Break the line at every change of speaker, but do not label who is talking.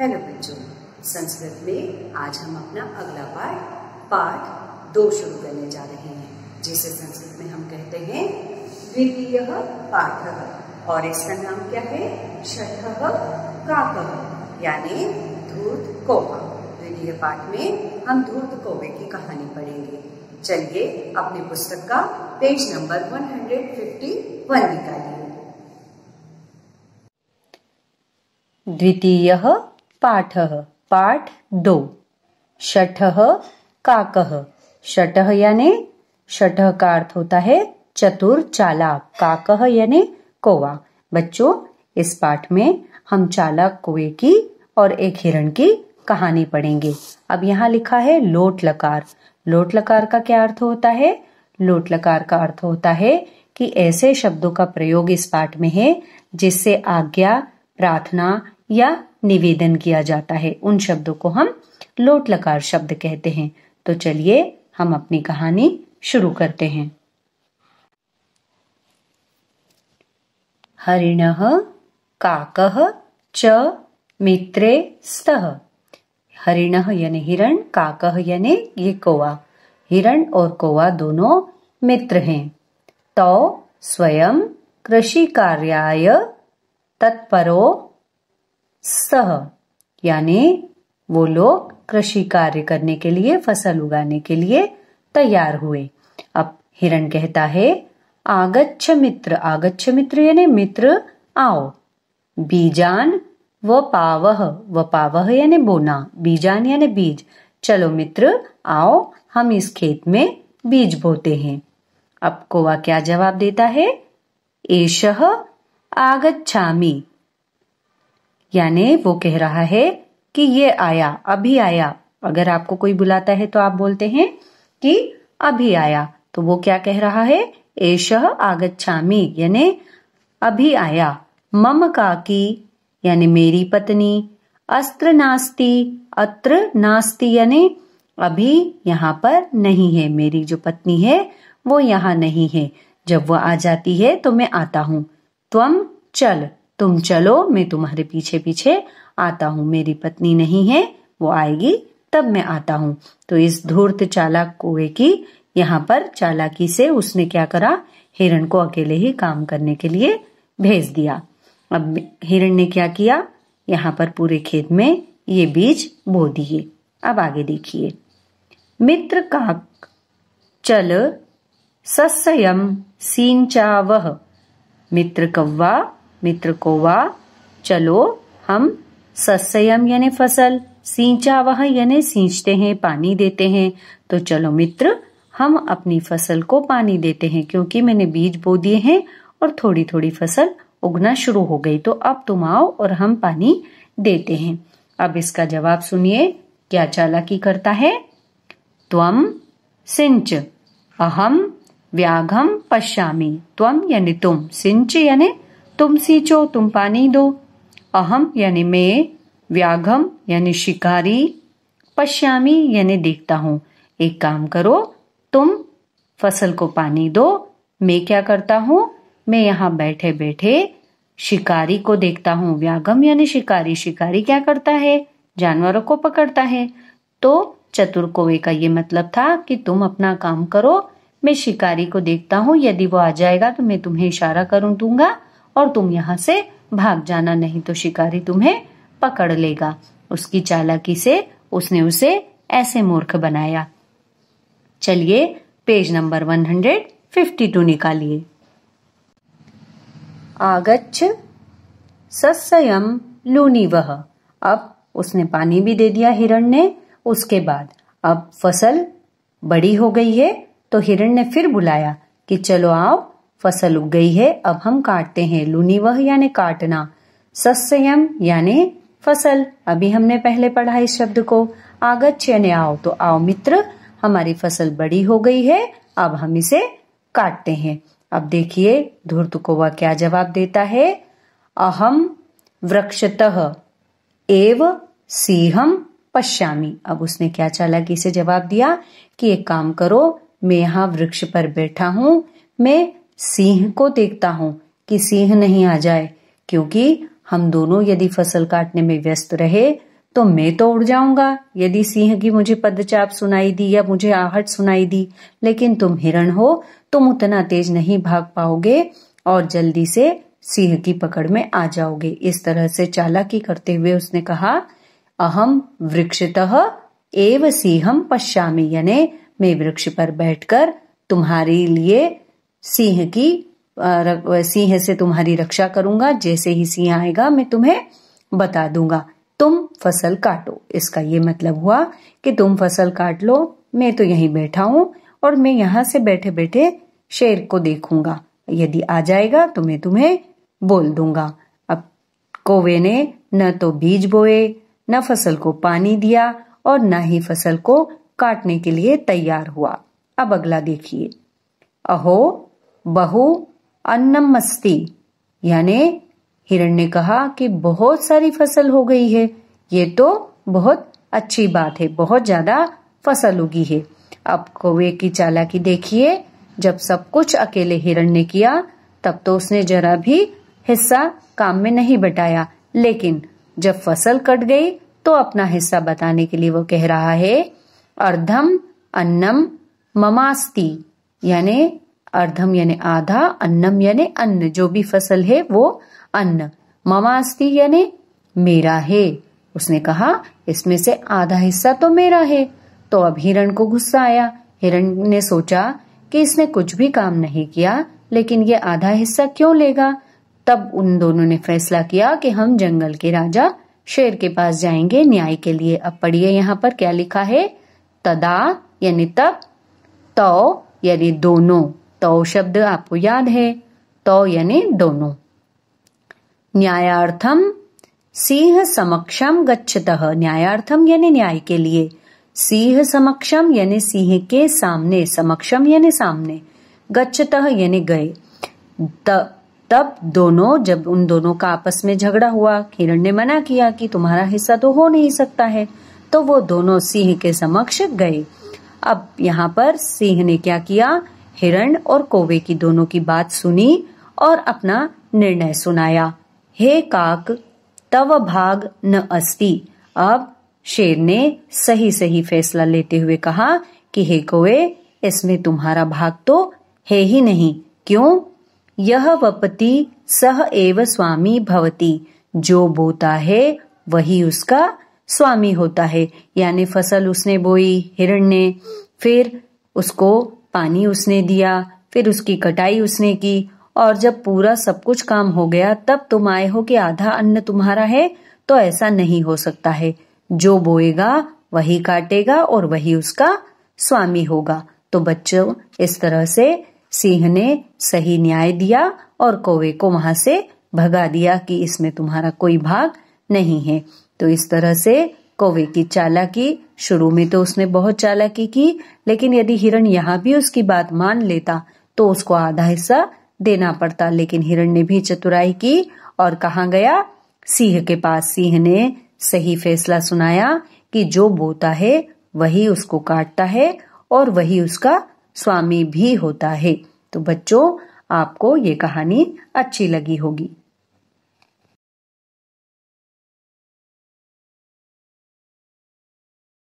hello बच्चों संस्कृत में आज हम अपना अगला पाठ पाठ दो शुरू करने जा रहे हैं जिसे संस्कृत में हम कहते हैं द्वितीय पाठ और इसका नाम क्या है छठ काक यानी धूर्त कोपा द्वितीय पाठ में हम धूर्त कोवे की कहानी पढ़ेंगे चलिए अपने पुस्तक का पेज नंबर 151 निकालिए द्वितीय पाठ पाठ दो शठह काकह शठह यानी शठह का अर्थ होता है चतुर चालाक काकह यानी कोवा बच्चों इस पाठ में हम चालाक कुएं की और एक हिरण की कहानी पढ़ेंगे अब यहाँ लिखा है लोट लकार लोट लकार का क्या अर्थ होता है लोट लकार का अर्थ होता है कि ऐसे शब्दों का प्रयोग इस पाठ में है जिससे आज्ञा प्रार्थना या निवेदन किया जाता है उन शब्दों को हम लोट लकार शब्द कहते हैं तो चलिए हम अपनी कहानी शुरू करते हैं हरिण काक च मित्रे स्तः हरिण यानी हिरण काक यानी ये कोवा हिरण और कोवा दोनों मित्र हैं तो स्वयं कृषि कार्याय तत्परो सह यानी वो लोग कृषि कार्य करने के लिए फसल उगाने के लिए तैयार हुए अब हिरण कहता है आगच्छ मित्र आगच्छ मित्र यानी मित्र आओ बीजान व पावह व पावह यानी बोना बीजान यानी बीज चलो मित्र आओ हम इस खेत में बीज बोते हैं अब कोवा क्या जवाब देता है एश आगच्छामी यानी वो कह रहा है कि ये आया अभी आया अगर आपको कोई बुलाता है तो आप बोलते हैं कि अभी आया तो वो क्या कह रहा है एश आगच्छामी यानी अभी आया मम काकी यानी मेरी पत्नी अस्त्र नास्ती अत्र नास्ती यानी अभी यहाँ पर नहीं है मेरी जो पत्नी है वो यहाँ नहीं है जब वो आ जाती है तो मैं आता हूँ त्वम चल तुम चलो मैं तुम्हारे पीछे पीछे आता हूँ मेरी पत्नी नहीं है वो आएगी तब मैं आता हूँ तो इस धूर्त चालाक कुएं की यहाँ पर चालाकी से उसने क्या करा हिरण को अकेले ही काम करने के लिए भेज दिया अब हिरण ने क्या किया यहाँ पर पूरे खेत में ये बीज बो दिए अब आगे देखिए मित्र काक चल सस्यम सींचा वह मित्र कव्वा मित्र को वाह चलो हम सस्यम यानी फसल सिंचा वह यानी सींचते हैं पानी देते हैं तो चलो मित्र हम अपनी फसल को पानी देते हैं क्योंकि मैंने बीज बो दिए हैं और थोड़ी थोड़ी फसल उगना शुरू हो गई तो अब तुम आओ और हम पानी देते हैं अब इसका जवाब सुनिए क्या चालाकी करता है त्वम सिंच अहम व्याघम पश्यामी त्वम यानी तुम सिंच यानी तुम सींचो तुम पानी दो अहम यानी मैं व्याघम यानी शिकारी पश्यामी यानी देखता हूँ एक काम करो तुम फसल को पानी दो मैं क्या करता हूँ मैं यहाँ बैठे बैठे शिकारी को देखता हूँ व्यागम यानी शिकारी शिकारी क्या करता है जानवरों को पकड़ता है तो चतुर कोवे का ये मतलब था कि तुम अपना काम करो मैं शिकारी को देखता हूं यदि वो आ जाएगा तो मैं तुम्हें इशारा करूं दूंगा और तुम यहाँ से भाग जाना नहीं तो शिकारी तुम्हें पकड़ लेगा उसकी चालाकी से उसने उसे ऐसे मूर्ख बनाया चलिए पेज नंबर 152 निकालिए आगच्छ सस्यम लूनी वह अब उसने पानी भी दे दिया हिरण ने उसके बाद अब फसल बड़ी हो गई है तो हिरण ने फिर बुलाया कि चलो आओ फसल उग गई है अब हम काटते हैं लूनी वह यानी काटना सस्यम यानी फसल अभी हमने पहले पढ़ा इस शब्द को आगच यानी आओ तो आओ मित्र हमारी फसल बड़ी हो गई है अब हम इसे काटते हैं अब देखिए धूर्त को वह क्या जवाब देता है अहम वृक्षत एव सिंहम पश्यामी अब उसने क्या चालाकी इसे जवाब दिया कि एक काम करो मैं यहाँ वृक्ष पर बैठा हूं मैं सिंह को देखता हूं कि सिंह नहीं आ जाए क्योंकि हम दोनों यदि फसल काटने में व्यस्त रहे तो मैं तो उड़ जाऊंगा यदि सिंह की मुझे पदचाप सुनाई दी या मुझे आहट सुनाई दी लेकिन तुम हिरण हो तुम उतना तेज नहीं भाग पाओगे और जल्दी से सिंह की पकड़ में आ जाओगे इस तरह से चालाकी करते हुए उसने कहा अहम वृक्षत एव सिंहम पश्यामी यानी मैं वृक्ष पर बैठकर तुम्हारे लिए सिंह की सिंह से तुम्हारी रक्षा करूंगा जैसे ही सिंह आएगा मैं तुम्हें बता दूंगा तुम फसल काटो इसका ये मतलब हुआ कि तुम फसल काट लो मैं तो यहीं बैठा हूं और मैं यहां से बैठे बैठे शेर को देखूंगा यदि आ जाएगा तो मैं तुम्हें बोल दूंगा अब कोवे ने न तो बीज बोए न फसल को पानी दिया और न ही फसल को काटने के लिए तैयार हुआ अब अगला देखिए अहो बहु अन्नम यानी हिरण ने कहा कि बहुत सारी फसल हो गई है ये तो बहुत अच्छी बात है बहुत ज्यादा फसल उगी है अब कौए की चालाकी देखिए जब सब कुछ अकेले हिरण ने किया तब तो उसने जरा भी हिस्सा काम में नहीं बटाया लेकिन जब फसल कट गई तो अपना हिस्सा बताने के लिए वो कह रहा है अर्धम अन्नम ममास्ती यानी अर्धम यानी आधा अन्नम यानी अन्न जो भी फसल है वो अन्न ममा अस्थि यानी मेरा है उसने कहा इसमें से आधा हिस्सा तो मेरा है तो अब हिरण को गुस्सा आया हिरण ने सोचा कि इसने कुछ भी काम नहीं किया लेकिन ये आधा हिस्सा क्यों लेगा तब उन दोनों ने फैसला किया कि हम जंगल के राजा शेर के पास जाएंगे न्याय के लिए अब पढ़िए यहाँ पर क्या लिखा है तदा यानी तब तो यानी दोनों तो शब्द आपको याद है तो यानी दोनों न्यायार्थम सिंह समक्षम गच्छत न्यायार्थम यानी न्याय के लिए सिंह समक्षम यानी सिंह के सामने समक्षम यानी सामने गच्छत यानी गए तब तब दोनों जब उन दोनों का आपस में झगड़ा हुआ किरण ने मना किया कि तुम्हारा हिस्सा तो हो नहीं सकता है तो वो दोनों सिंह के समक्ष गए अब यहाँ पर सिंह ने क्या किया हिरण और कोवे की दोनों की बात सुनी और अपना निर्णय सुनाया हे काक तव भाग न अस्ति अब शेर ने सही सही फैसला लेते हुए कहा कि हे कोवे इसमें तुम्हारा भाग तो है ही नहीं क्यों यह वपति सह एव स्वामी भवती जो बोता है वही उसका स्वामी होता है यानी फसल उसने बोई हिरण ने फिर उसको पानी उसने दिया फिर उसकी कटाई उसने की और जब पूरा सब कुछ काम हो गया तब तुम आए हो कि आधा अन्न तुम्हारा है तो ऐसा नहीं हो सकता है जो बोएगा वही काटेगा और वही उसका स्वामी होगा तो बच्चों इस तरह से सिंह ने सही न्याय दिया और कौवे को वहां से भगा दिया कि इसमें तुम्हारा कोई भाग नहीं है तो इस तरह से कौवे की चालाकी शुरू में तो उसने बहुत चालाकी की लेकिन यदि हिरण यहाँ भी उसकी बात मान लेता तो उसको आधा हिस्सा देना पड़ता लेकिन हिरण ने भी चतुराई की और कहा गया सिंह के पास सिंह ने सही फैसला सुनाया कि जो बोता है वही उसको काटता है और वही उसका स्वामी भी होता है तो बच्चों आपको ये कहानी अच्छी लगी होगी